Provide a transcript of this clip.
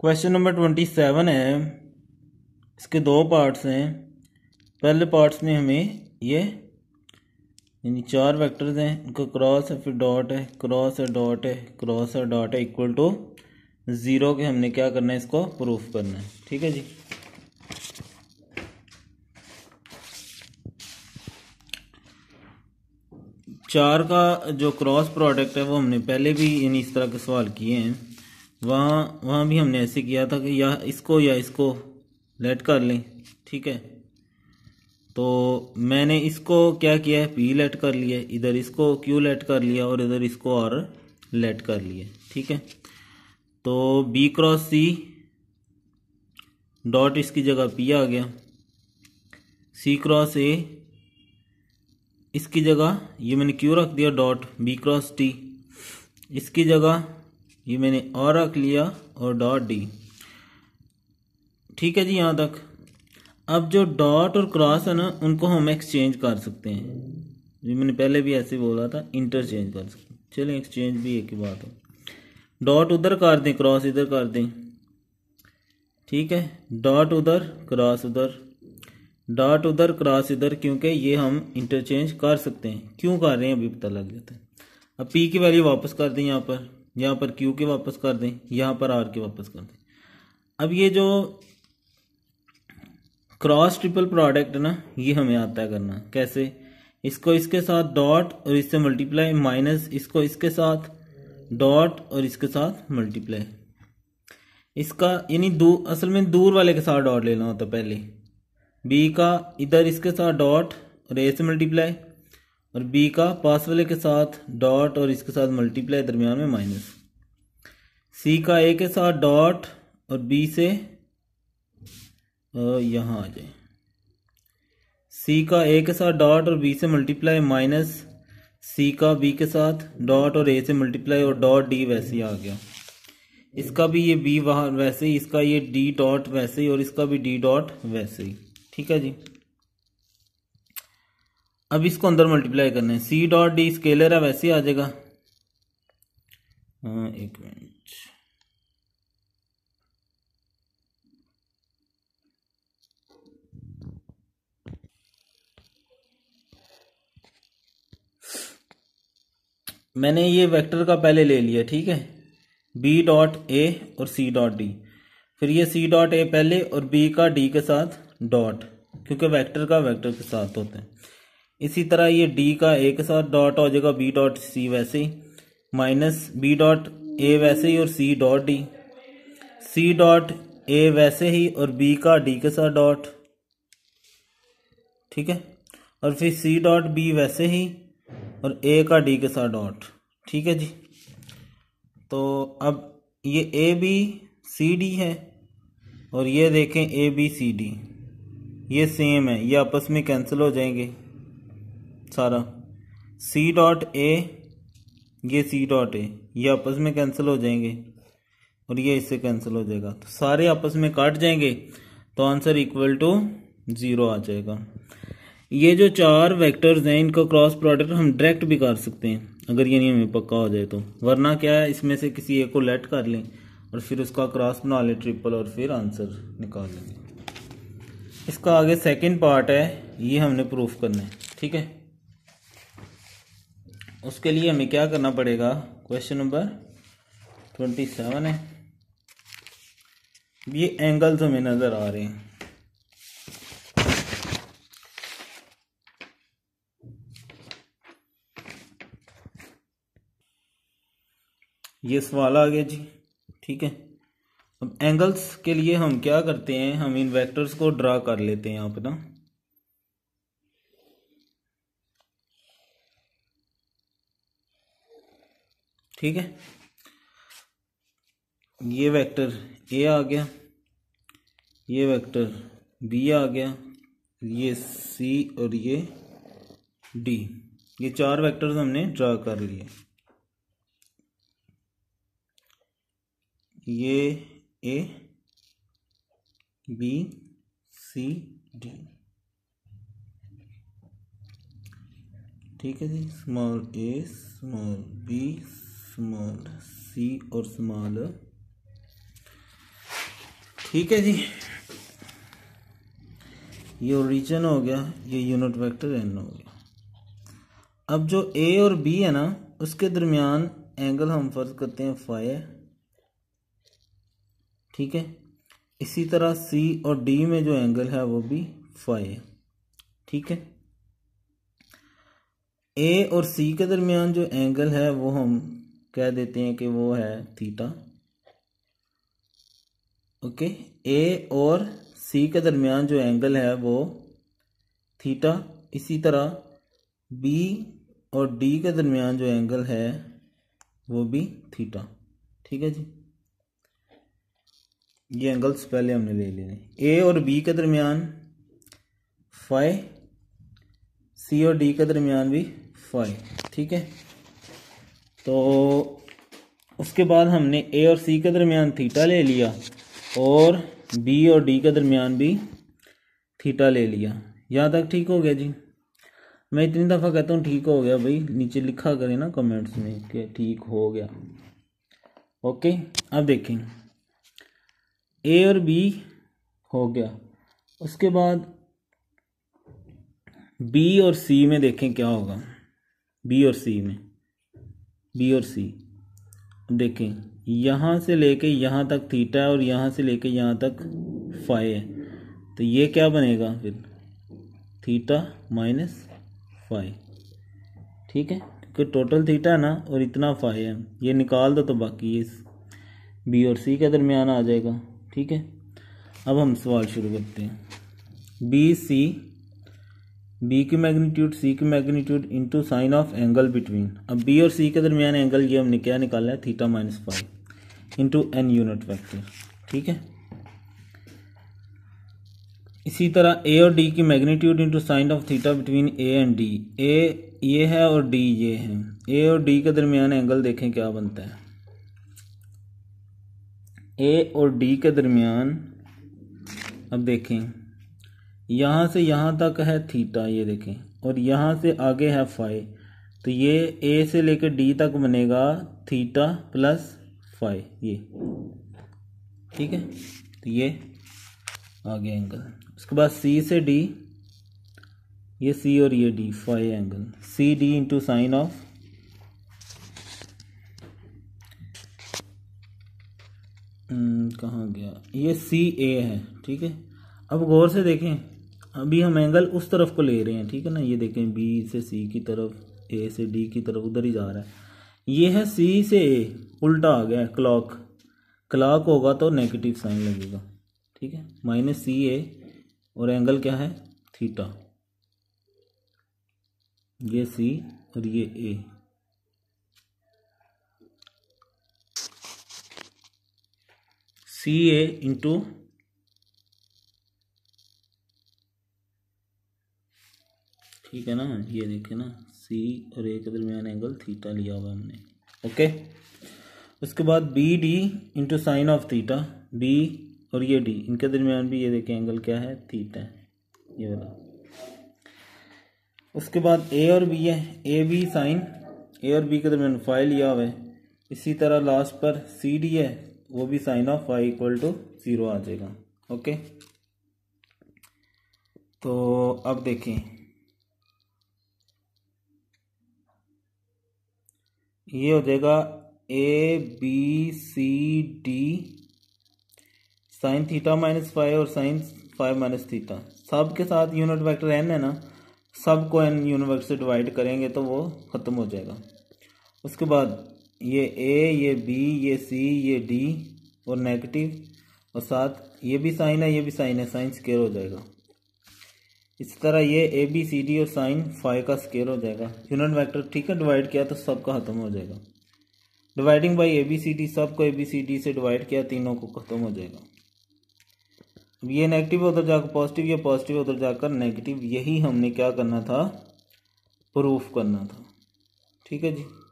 question number twenty seven है इसके दो पार्ट्स हैं पहले पार्ट्स में हमें ये यानी चार वेक्टर्स हैं उनका क्रॉस है फिर डॉट है क्रॉस है डॉट है क्रॉस है डॉट है इक्वल टू ज़ीरो के हमने क्या करना है इसको प्रूफ करना है ठीक है जी चार का जो क्रॉस प्रोडक्ट है वो हमने पहले भी यानी इस तरह के सवाल किए हैं वहाँ वहाँ भी हमने ऐसे किया था कि या इसको या इसको लेट कर लें ठीक है तो मैंने इसको क्या किया है पी लेट कर लिया इधर इसको क्यू लेट कर लिया और इधर इसको और लेट कर लिया ठीक है तो बी क्रॉस सी डॉट इसकी जगह पी आ गया सी क्रॉस ए इसकी जगह ये मैंने क्यू रख दिया डॉट बी क्रॉस टी इसकी जगह ये मैंने और रख लिया और डॉट डी ठीक है जी यहाँ तक अब जो डॉट और क्रॉस है ना उनको हम एक्सचेंज कर सकते हैं जी मैंने पहले भी ऐसे बोला था इंटरचेंज कर सकते हैं चलें एक्सचेंज भी एक ही बात है डॉट उधर कर दें क्रॉस इधर कर दें ठीक है डॉट उधर क्रॉस उधर डॉट उधर क्रॉस इधर क्योंकि ये हम इंटरचेंज कर सकते हैं क्यों कर रहे हैं अभी पता लग जाता है अब पी की वैल्यू वापस कर दें यहाँ पर यहाँ पर क्यू के वापस कर दें यहाँ पर आर के वापस कर दें अब ये जो क्रॉस ट्रिपल प्रोडक्ट है ना ये हमें आता है करना कैसे इसको इसके साथ डॉट और इससे मल्टीप्लाई माइनस इसको इसके साथ डॉट और इसके साथ मल्टीप्लाई इसका यानी दू असल में दूर वाले के साथ डॉट लेना होता पहले बी का इधर इसके साथ डॉट और ए से मल्टीप्लाई और बी का पास वाले के साथ डॉट और इसके साथ मल्टीप्लाई दरमियान में माइनस सी का ए के साथ डॉट और बी से यहाँ आ जाए सी का ए के साथ डॉट और बी से मल्टीप्लाई माइनस सी का बी के साथ डॉट और ए से मल्टीप्लाई और डॉट डी वैसे ही आ गया इसका भी ये बी वहाँ वैसे ही इसका ये डी डॉट वैसे ही और इसका भी डी डॉट वैसे ही ठीक है जी अब इसको अंदर मल्टीप्लाई करना है सी डॉट डी स्केलर है वैसे आ जाएगा हाँ एक मिनट मैंने ये वेक्टर का पहले ले लिया ठीक है बी डॉट ए और सी डॉट डी फिर ये सी डॉट ए पहले और बी का डी के साथ डॉट क्योंकि वेक्टर का वेक्टर के साथ होते हैं इसी तरह ये डी का ए के साथ डॉट हो जाएगा बी डॉट सी वैसे ही माइनस बी डॉट ए वैसे ही और C dot D C dot A वैसे ही और बी का डी के साथ डॉट ठीक है और फिर सी डॉट बी वैसे ही और ए का डी के साथ डॉट ठीक है जी तो अब ये ए बी सी डी है और ये देखें ए बी सी डी ये सेम है ये आपस में कैंसिल हो जाएंगे सारा सी डॉट ए ये सी डॉट ए ये आपस में कैंसिल हो जाएंगे और ये इससे कैंसिल हो जाएगा तो सारे आपस में काट जाएंगे तो आंसर इक्वल टू ज़ीरो आ जाएगा ये जो चार वेक्टर्स हैं इनका क्रॉस प्रोडक्ट हम डायरेक्ट भी कर सकते हैं अगर ये नहीं हमें पक्का हो जाए तो वरना क्या है इसमें से किसी एक को लेट कर लें और फिर उसका क्रॉस बना लें ट्रिपल और फिर आंसर निकाल लें इसका आगे सेकेंड पार्ट है ये हमने प्रूफ करना है ठीक है उसके लिए हमें क्या करना पड़ेगा क्वेश्चन नंबर ट्वेंटी सेवन है ये एंगल्स हमें नज़र आ रहे हैं ये सवाल आ गया जी ठीक है अब एंगल्स के लिए हम क्या करते हैं हम इन वेक्टर्स को ड्रा कर लेते हैं अपना पर ना ठीक है ये वेक्टर ए आ गया ये वेक्टर बी आ गया ये सी और ये डी ये चार वेक्टर्स हमने ड्रा कर लिए ये ए बी सी डी ठीक है जी small A small B small C और स्मॉल ठीक है जी ये ओरिजन हो गया ये यूनिट वेक्टर एन हो गया अब जो ए और बी है ना उसके दरमियान एंगल हम फर्ज करते हैं फाइव ठीक है इसी तरह सी और डी में जो एंगल है वो भी फाइव ठीक है ए और सी के दरमियान जो एंगल है वो हम कह देते हैं कि वो है थीटा ओके ए और सी के दरमियान जो एंगल है वो थीटा इसी तरह बी और डी के दरमियान जो एंगल है वो भी थीटा ठीक है जी ये एंगल्स पहले हमने ले लिए ए और बी के दरमियान फाइव सी और डी के दरमियान भी फाइव ठीक है तो उसके बाद हमने ए और सी के दरमियान थीटा ले लिया और बी और डी के दरमियान भी थीटा ले लिया यहाँ तक ठीक हो गया जी मैं इतनी दफ़ा कहता हूँ ठीक हो गया भाई नीचे लिखा करें ना कमेंट्स में कि ठीक हो गया ओके अब देखें ए और बी हो गया उसके बाद बी और सी में देखें क्या होगा बी और सी में बी और सी देखें यहाँ से लेके यहाँ तक थीटा है और यहाँ से लेके यहाँ तक फाई है तो ये क्या बनेगा फिर थीटा माइनस फाई ठीक है क्योंकि टोटल थीटा है ना और इतना फाई है ये निकाल दो तो बाकी ये बी और सी के दरमियान आ जाएगा ठीक है अब हम सवाल शुरू करते हैं बी सी बी की मैग्नीट्यूड सी की magnitude into sine of angle between अब बी और सी के दरमियान एंगल ये हमने क्या निकाला है theta minus five into N unit vector ठीक है इसी तरह ए और डी की magnitude into sine of theta between A and D A ये है और डी ये है ए और डी के दरमियान एंगल देखें क्या बनता है ए और डी के दरमियान अब देखें यहाँ से यहाँ तक है थीटा ये देखें और यहाँ से आगे है फाइव तो ये ए से लेकर डी तक बनेगा थीटा प्लस फाइव ये ठीक है तो ये आगे एंगल उसके बाद सी से डी ये सी और ये D phi angle C D into sine of कहाँ गया ये सी ए है ठीक है अब गौर से देखें अभी हम एंगल उस तरफ को ले रहे हैं ठीक है ना ये देखें बी से सी की तरफ ए से डी की तरफ उधर ही जा रहा है ये है सी से ए उल्टा आ गया क्लॉक क्लॉक होगा तो नेगेटिव साइन लगेगा ठीक है माइनस सी ए और एंगल क्या है थीटा ये सी और ये ए सी ए इंटू ठीक है ना ये देखे ना सी और ए के दरमियान एंगल थीटा लिया हुआ हमने ओके उसके बाद B D into sine of theta B और ये डी इनके दरमियान भी ये देखें एंगल क्या है थीटा है ये वाला उसके बाद ए और बी है ए बी साइन ए और बी के दरमियान फाइव लिया हुआ है इसी तरह लास्ट पर सी डी है वो भी sine of five equal to zero आ जाएगा ओके तो अब देखें ये हो जाएगा A B C D sine theta minus five और साइन फाइव माइनस थीटा सब के साथ यूनिट वेक्टर एन है ना सब को एन यूनिट वेक्टर से डिवाइड करेंगे तो वो ख़त्म हो जाएगा उसके बाद ये ए ये बी ये सी ये डी और नेगेटिव और साथ ये भी साइन है ये भी साइन है साइन स्केयर हो जाएगा इस तरह ये ए बी सी डी और साइन फाइव का स्केयर हो जाएगा यूनिट वेक्टर ठीक है डिवाइड किया तो सब का खत्म हो जाएगा dividing by A B C D सब को ए बी सी डी से डिवाइड किया तीनों को खत्म हो जाएगा अब ये नेगेटिव उधर जाकर पॉजिटिव या पॉजिटिव उधर जाकर नेगेटिव यही हमने क्या करना था प्रूफ करना था ठीक है जी